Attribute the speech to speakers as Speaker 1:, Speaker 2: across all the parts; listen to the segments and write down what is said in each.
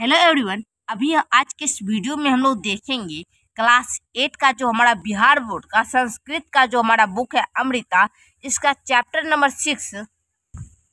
Speaker 1: hello everyone अभी आज के इस वीडियो में हम लोग देखेंगे क्लास एट का जो हमारा बिहार बोर्ड का संस्कृत का जो हमारा बुक है अमृता इसका चैप्टर नंबर सिक्स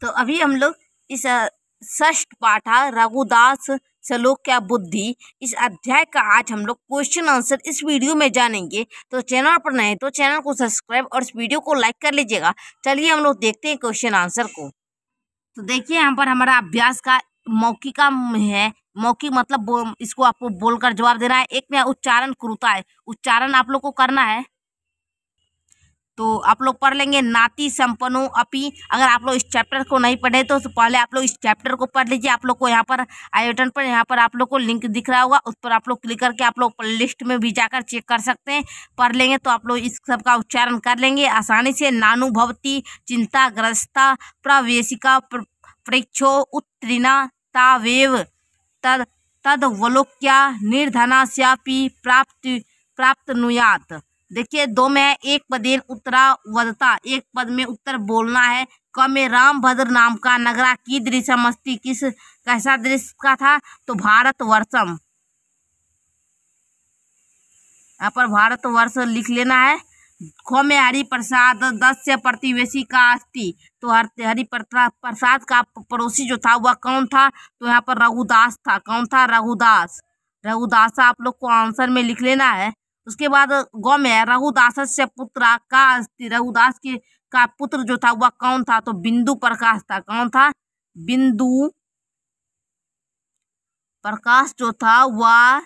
Speaker 1: तो अभी हम लोग इस षष्ठ पाठा रघुदास सलोक क्या बुद्धि इस अध्याय का आज हम लोग क्वेश्चन आंसर इस वीडियो में जानेंगे तो चैनल पर नए तो चैनल को सब्सक्राइब और इस वीडियो को लाइक कर लीजिएगा चलिए हम लोग देखते हैं क्वेश्चन आंसर को तो देखिए यहाँ पर हमारा अभ्यास का मौखिका है मौखिक मतलब बो, इसको आपको बोलकर जवाब देना है एक में उच्चारण क्रुता है उच्चारण आप लोग को करना है तो आप लोग पढ़ लेंगे नाती संपन्नो अपी अगर आप लोग इस चैप्टर को नहीं पढ़े तो, पहले आप लोग इस चैप्टर को पढ़ लीजिए आप लोग को यहाँ पर आई बटन पर यहाँ पर आप लोग को लिंक दिख रहा होगा उस पर आप लोग क्लिक करके आप लोग लिस्ट में भी जाकर चेक कर सकते हैं पढ़ लेंगे तो आप लोग इस सब का उच्चारण कर लेंगे आसानी से नानुभवती चिंताग्रस्ता प्रवेशिका प्रेक्षो उत्तीर्णा तावेव तद तदवलोक्या निर्धनास्यापि प्राप्त नुयात देखिए दो में एक पदेन उत्तरा वदता एक पद में उत्तर बोलना है कमे राम रामभद्र नाम का नगरा की दृश्य मस्ती किस कैसा दृश्य का था तो भारत वर्षम यहाँ पर भारत वर्ष लिख लेना है खोमे हरि प्रसाद दस्य प्रतिवेशी का अस्थि तो हर हरि प्रसाद का पड़ोसी जो था वह कौन था तो यहाँ पर रघुदास था कौन था रघुदास रघुदास आप लोग को आंसर में लिख लेना है उसके बाद गौ में रघुदास से पुत्र का अस्थि रघुदास के का पुत्र जो था वह कौन था तो बिंदु प्रकाश था कौन था बिंदु प्रकाश जो था वह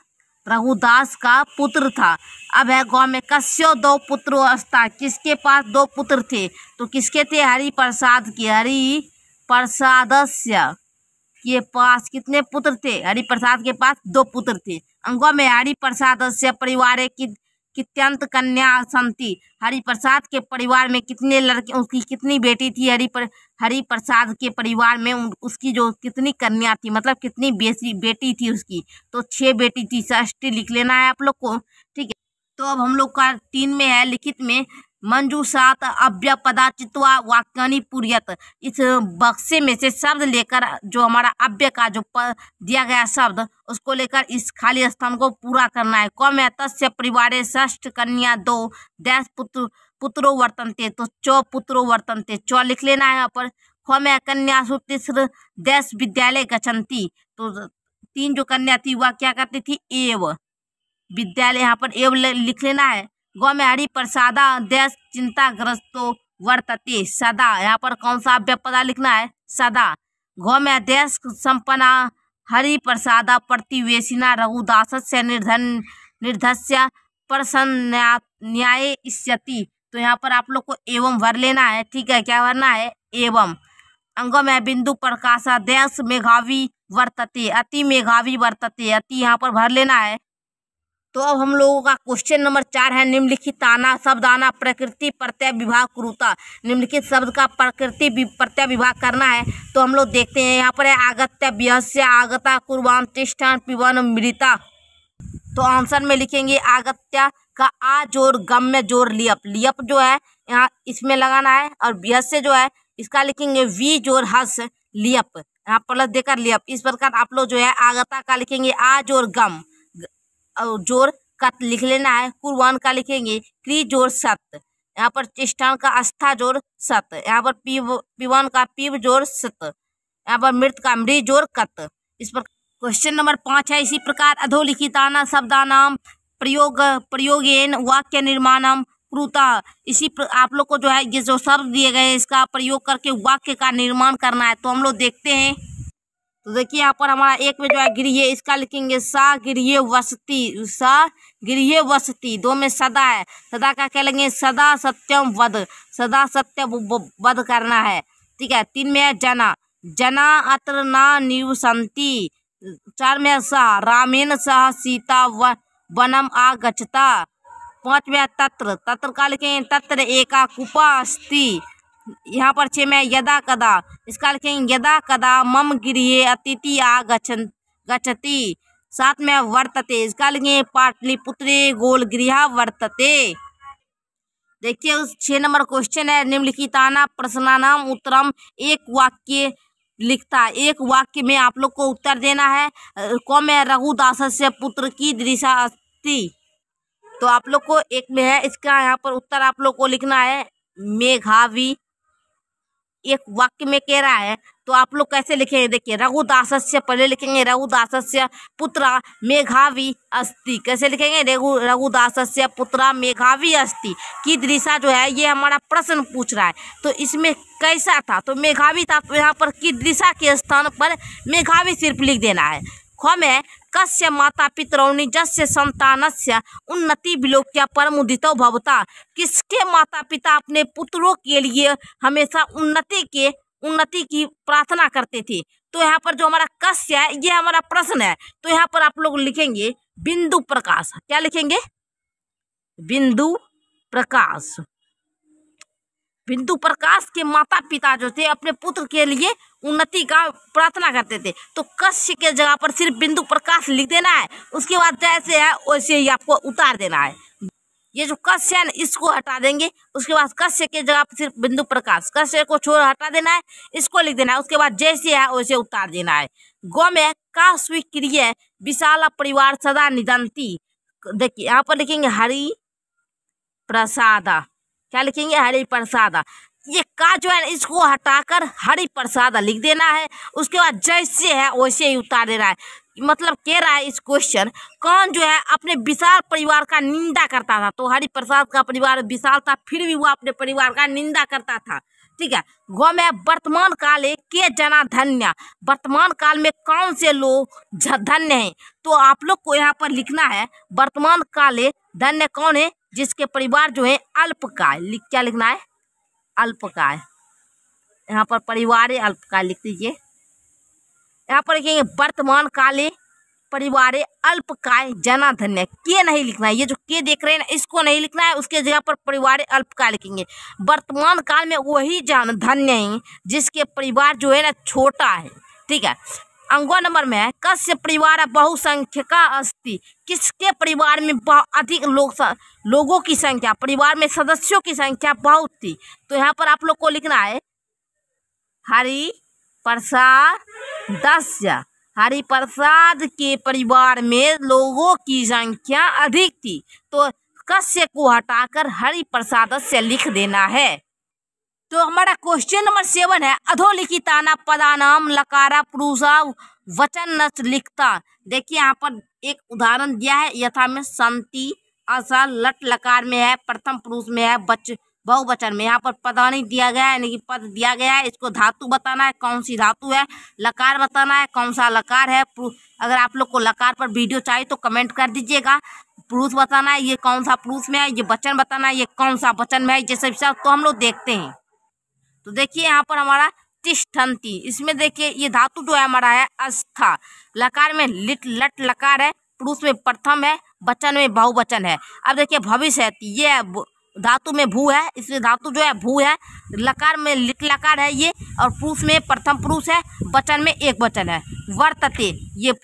Speaker 1: रघुदास का पुत्र था अब है गांव में कश्यो दो पुत्र अवस्था किसके पास दो पुत्र थे तो किसके थे हरि प्रसाद के हरि प्रसादस्य के पास कितने पुत्र थे हरि प्रसाद के पास दो पुत्र थे अंगों में हरि प्रसादस्य परिवार की कित्यंत कन्या संति हरिप्रसाद के परिवार में कितने लड़के उसकी कितनी बेटी थी हरि पर हरिप्रसाद के परिवार में उसकी जो कितनी कन्या थी मतलब कितनी बेसी बेटी थी उसकी तो छः बेटी थी षष्टी लिख लेना है आप लोग को ठीक है तो अब हम लोग का तीन में है लिखित में मंजूसात अव्य चित्वा वाक्यानी पुरियत इस बक्से में से शब्द लेकर जो हमारा अव्य का जो दिया गया शब्द उसको लेकर इस खाली स्थान को पूरा करना है कौम है तस्य परिवार ष्ठ कन्या दो दस पुत्र पुत्रो वर्तनते तो चौ पुत्रो वर्तनते चौ लिख लेना है यहाँ पर कौम है कन्या सुतिश्र दस विद्यालय गचंती तो तीन जो कन्या थी वह क्या करती थी एव विद्यालय यहाँ पर एव लिख लेना है गौम्याड़ी प्रसादा देश चिंताग्रस्तो वर्तते सदा यहाँ पर कौन सा व्यपदा लिखना है सदा में देश संपन्ना हरि प्रसादा प्रतिवेशिना रघुदास से निर्धन निर्धस्य प्रसन्न न्याय इस्यति तो यहाँ पर आप लोग को एवं भर लेना है ठीक है क्या भरना है एवं अंगों में बिंदु प्रकाशा देश मेघावी वर्तते अति मेघावी वर्तते अति यहाँ पर भर लेना है तो अब हम लोगों का क्वेश्चन नंबर चार है निम्नलिखित आना शब्द आना प्रकृति प्रत्यय विभाग क्रूता निम्नलिखित शब्द का प्रकृति प्रत्यय विभाग करना है तो हम लोग देखते हैं यहाँ पर है आगत्य व्यस्य आगता कुर्बान तिष्ठान पिवन मृता तो आंसर में लिखेंगे आगत्य का आ जोर गम्य जोर लियप लियप जो है यहाँ इसमें लगाना है और व्यस्य जो है इसका लिखेंगे वी जोर हस लियप यहाँ प्लस देकर लियप इस प्रकार आप लोग जो है आगता का लिखेंगे आ जोर गम और जोर का लिख लेना है कुरवान का लिखेंगे क्री जोर सत यहाँ पर चिष्टान का अस्था जोर सत यहाँ पर पीव पीवान का पीव जोर सत यहाँ पर मृत का मृत जोर कत इस पर क्वेश्चन नंबर पाँच है इसी प्रकार अधोलिखिताना शब्दानाम प्रयोग प्रयोगेन वाक्य निर्माणम क्रुता इसी प्र, आप लोग को जो है ये जो शब्द दिए गए इसका प्रयोग करके वाक्य का निर्माण करना है तो हम लोग देखते हैं तो देखिए यहाँ पर हमारा एक में जो है गृह इसका लिखेंगे सा गृह वसती सा गृह वसती दो में सदा है सदा का कह लेंगे सदा सत्यम वध सदा सत्य वध करना है ठीक है तीन में है जना जना अत्र ना निवसंति चार में है सह रामेण सह सीता व वनम आ गचता पाँच में है तत्र तत्र का लिखेंगे तत्र एका कुपा अस्थि यहाँ पर छे में यदा कदा इसका लिखेंगे यदा कदा मम गृह अतिथि आ गति गच्छति साथ में वर्तते इसका लिखेंगे पाटलिपुत्रे गोल गृह वर्तते देखिए उस छः नंबर क्वेश्चन है निम्नलिखिताना प्रश्नानाम उत्तरम एक वाक्य लिखता एक वाक्य में आप लोग को उत्तर देना है कौम है रघुदास से पुत्र की दृशा अस्थि तो आप लोग को एक में है इसका यहाँ पर उत्तर आप लोग को लिखना है मेघावी एक वाक्य में कह रहा है तो आप लोग कैसे लिखेंगे देखिए रघुदास पहले लिखेंगे रघुदास पुत्रा मेघावी अस्ति कैसे लिखेंगे रघु रघुदासस्य पुत्रा मेघावी अस्ति की दृशा जो है ये हमारा प्रश्न पूछ रहा है तो इसमें कैसा था तो मेघावी था तो यहाँ पर की दृशा के स्थान पर मेघावी सिर्फ लिख देना है खो में कस्य माता पितरौनी जस्य संतानस्य उन्नति विलोक्य परम उदितो भवता किसके माता पिता अपने पुत्रों के लिए हमेशा उन्नति के उन्नति की प्रार्थना करते थे तो यहाँ पर जो हमारा कस्य है ये हमारा प्रश्न है तो यहाँ पर आप लोग लिखेंगे बिंदु प्रकाश क्या लिखेंगे बिंदु प्रकाश बिंदु प्रकाश के माता पिता जो थे अपने पुत्र के लिए उन्नति का प्रार्थना करते थे तो कश्य के जगह पर सिर्फ बिंदु प्रकाश लिख देना है उसके बाद जैसे है वैसे ही आपको उतार देना है ये जो कश्य है ना इसको हटा देंगे उसके बाद कश्य के जगह पर सिर्फ बिंदु प्रकाश कश्य को छोड़ हटा देना है इसको लिख देना है उसके बाद जैसे है वैसे उतार देना है गौ में का स्वीक्रिय विशाल परिवार सदा निदंती देखिए यहाँ पर लिखेंगे हरि प्रसादा क्या लिखेंगे हरि प्रसाद ये का जो है इसको हटाकर हरि प्रसाद लिख देना है उसके बाद जैसे है वैसे ही उतार देना है मतलब कह रहा है इस क्वेश्चन कौन जो है अपने विशाल परिवार का निंदा करता था तो हरि प्रसाद का परिवार विशाल था फिर भी वो अपने परिवार का निंदा करता था ठीक है गौ में वर्तमान काल के जना धन्य वर्तमान काल में कौन से लोग धन्य हैं तो आप लोग को यहाँ पर लिखना है वर्तमान काल धन्य कौन है जिसके परिवार जो है अल्पकाय लिख क्या लिखना है अल्पकाय यहाँ पर परिवार अल्पकाय लिख दीजिए यहाँ पर लिखेंगे वर्तमान काले परिवार अल्पकाय जनाधन्य के नहीं लिखना है ये जो के देख रहे हैं ना इसको नहीं लिखना है उसके जगह पर परिवार अल्पकाय लिखेंगे वर्तमान काल में वही जन धन्य है जिसके परिवार जो है ना छोटा है ठीक है अंगो नंबर में कश्य परिवार बहुसंख्यक अस्थि किसके परिवार में बहुत अधिक लोग लोगों की संख्या परिवार में सदस्यों की संख्या बहुत थी तो यहाँ पर आप लोग को लिखना है हरि प्रसाद दस्य हरि प्रसाद के परिवार में लोगों की संख्या अधिक थी तो कश्य को हटाकर हरि प्रसाद से लिख देना है तो हमारा क्वेश्चन नंबर सेवन है अधोलिखिताना पदानाम लकारा पुरुषा वचन नच लिखता देखिए यहाँ पर एक उदाहरण दिया है यथा में शांति असा लट लकार में है प्रथम पुरुष में है बच बहुवचन में यहाँ पर पदानी नहीं दिया गया है यानी कि पद दिया गया है इसको धातु बताना है कौन सी धातु है लकार बताना है कौन सा लकार है अगर आप लोग को लकार पर वीडियो चाहिए तो कमेंट कर दीजिएगा पुरुष बताना है ये कौन सा पुरुष में है ये वचन बताना है ये कौन सा वचन में है जैसे तो हम लोग देखते हैं तो देखिए यहाँ पर हमारा तिष्ठंती इसमें देखिए ये धातु जो है हमारा है अस्था लकार में लिट लट लकार है पुरुष में प्रथम है वचन में बहुवचन है अब देखिए भविष्य है तो ये धातु में भू है इसमें धातु जो है भू है लकार में लिट लकार है ये और पुरुष में प्रथम पुरुष है वचन में एक वचन है वर्तते ये,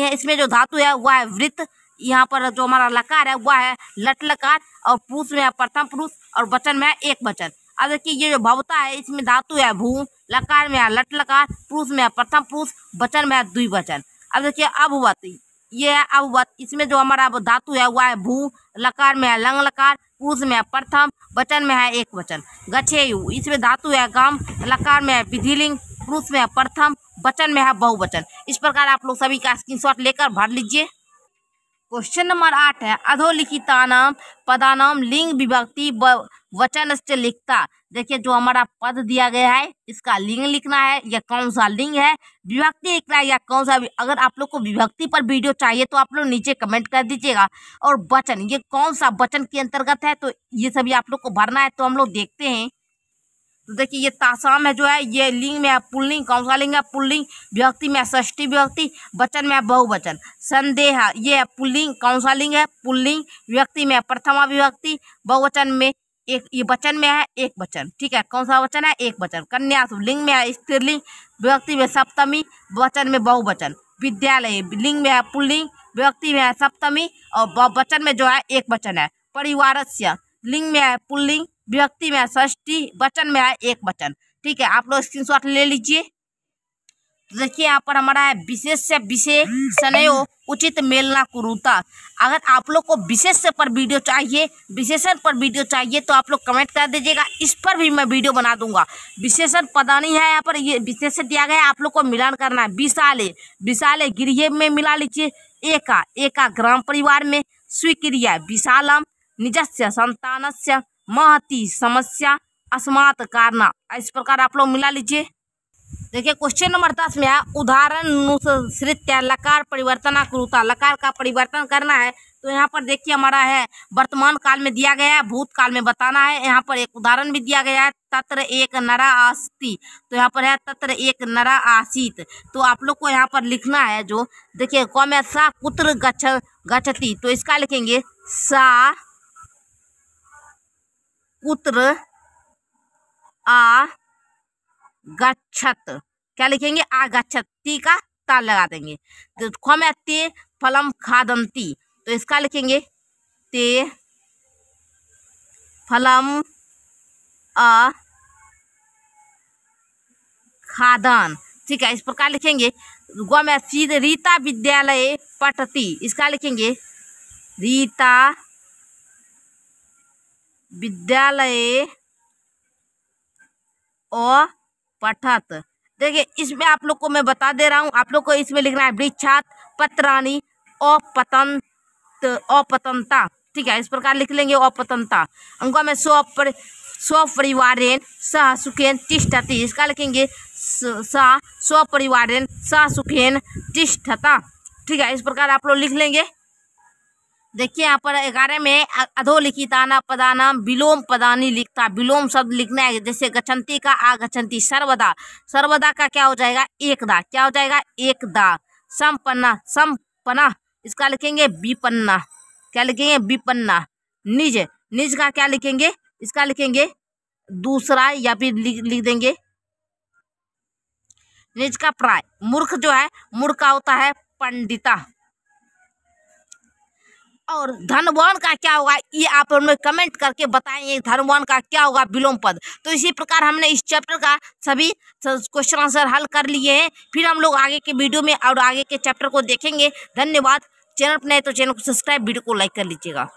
Speaker 1: ये इसमें जो धातु है वह है वृत्त यहाँ पर जो हमारा लकार है वह है लट लकार और पुरुष में है प्रथम पुरुष और वचन में है एक वचन अब देखिए ये जो भवता है इसमें धातु है भू लकार में है लट लकार पुरुष में है प्रथम पुरुष वचन में है द्विवचन अब देखिए अभवत ये है अभवत इसमें जो हमारा धातु है वह है भू लकार में है लंग लकार पुरुष में है प्रथम वचन में है एक वचन गछेयु इसमें धातु है गम लकार में है विधिलिंग पुरुष में है प्रथम वचन में है बहुवचन इस प्रकार आप लोग सभी का स्क्रीनशॉट लेकर भर लीजिए क्वेश्चन नंबर आठ है अधोलिखितानाम पदानाम लिंग विभक्ति वचन लिखता देखिए जो हमारा पद दिया गया है इसका लिंग लिखना है या कौन सा लिंग है विभक्ति लिखना है या कौन सा अगर आप लोग को विभक्ति पर वीडियो चाहिए तो आप लोग नीचे कमेंट कर दीजिएगा और वचन ये कौन सा वचन के अंतर्गत है तो ये सभी आप लोग को भरना है तो हम लोग देखते हैं तो देखिए ये तासाम है जो है ये लिंग में है पुल्लिंग कौन सा लिंग है पुल्लिंग विभक्ति में षष्टी विभक्ति वचन में है बहुवचन संदेह ये है पुल्लिंग कौन सा लिंग है पुल्लिंग विभक्ति में प्रथमा विभक्ति बहुवचन में एक ये वचन में है एक वचन ठीक है कौन सा वचन है एक वचन कन्या लिंग में है स्त्रीलिंग व्यक्ति में सप्तमी वचन में बहुवचन विद्यालय लिंग में है पुल्लिंग व्यक्ति में है सप्तमी और वचन में जो है एक वचन है परिवार लिंग में है पुल्लिंग व्यक्ति में है ष्ठी वचन में है एक वचन ठीक है आप लोग स्क्रीन ले लीजिए तो देखिए यहाँ पर हमारा है विशेष से विशेष उचित मेलना कुरुता अगर आप लोग को विशेष पर वीडियो चाहिए विशेषण पर वीडियो चाहिए तो आप लोग कमेंट कर दीजिएगा इस पर भी मैं वीडियो बना दूंगा विशेषण पता नहीं है यहाँ पर ये विशेषण दिया गया है आप लोग को मिलान करना है विशाले विशाले गृह में मिला लीजिए एका एका ग्राम परिवार में स्वीक्रिया विशालम निजस्य संतानस्य महती समस्या अस्मात कारना इस प्रकार आप लोग मिला लीजिए देखिए क्वेश्चन नंबर दस में है उदाहरण अनुसृत लकार परिवर्तन आकृता लकार का परिवर्तन करना है तो यहाँ पर देखिए हमारा है वर्तमान काल में दिया गया है भूतकाल में बताना है यहाँ पर एक उदाहरण भी दिया गया है तत्र एक नरा आस्ती तो यहाँ पर है तत्र एक नरा आसित तो आप लोग को यहाँ पर लिखना है जो देखिए कौम है सा पुत्र गच्छ गचती तो इसका लिखेंगे सा पुत्र आ गच्छत क्या लिखेंगे आ ती का ता लगा देंगे तो खम ते फलम खादंती तो इसका लिखेंगे ते फलम अ खादन ठीक है इस प्रकार लिखेंगे गो में सीधे रीता विद्यालय पटती इसका लिखेंगे रीता विद्यालय और पठत देखिए इसमें आप लोग को मैं बता दे रहा हूँ आप लोग को इसमें लिखना है वृक्षात पत्रानी अपतंत अपतंता ठीक है इस प्रकार लिख लेंगे अपतंता अंकों में स्व पर स्वपरिवारेन सह सुखेन तिष्ठती इसका लिखेंगे सह स्वपरिवार सह सुखेन तिष्ठता ठीक है इस प्रकार आप लोग लिख लेंगे देखिए यहाँ पर ग्यारह में अधोलिखिताना पदाना विलोम पदानी लिखता विलोम शब्द लिखना है जैसे गचंती का आ गचंती सर्वदा सर्वदा का क्या हो जाएगा एकदा क्या हो जाएगा एकदा संपन्ना संपना इसका लिखेंगे विपन्ना क्या लिखेंगे विपन्ना निज निज का क्या लिखेंगे इसका लिखेंगे दूसरा या फिर लिख लिख देंगे निज का प्राय मूर्ख जो है मूर्ख का होता है पंडिता और धनवान का क्या होगा ये आप हमें कमेंट करके बताएंगे धनवान का क्या होगा विलोम पद तो इसी प्रकार हमने इस चैप्टर का सभी क्वेश्चन आंसर हल कर लिए हैं फिर हम लोग आगे के वीडियो में और आगे के चैप्टर को देखेंगे धन्यवाद चैनल पर नए तो चैनल को सब्सक्राइब वीडियो को लाइक कर लीजिएगा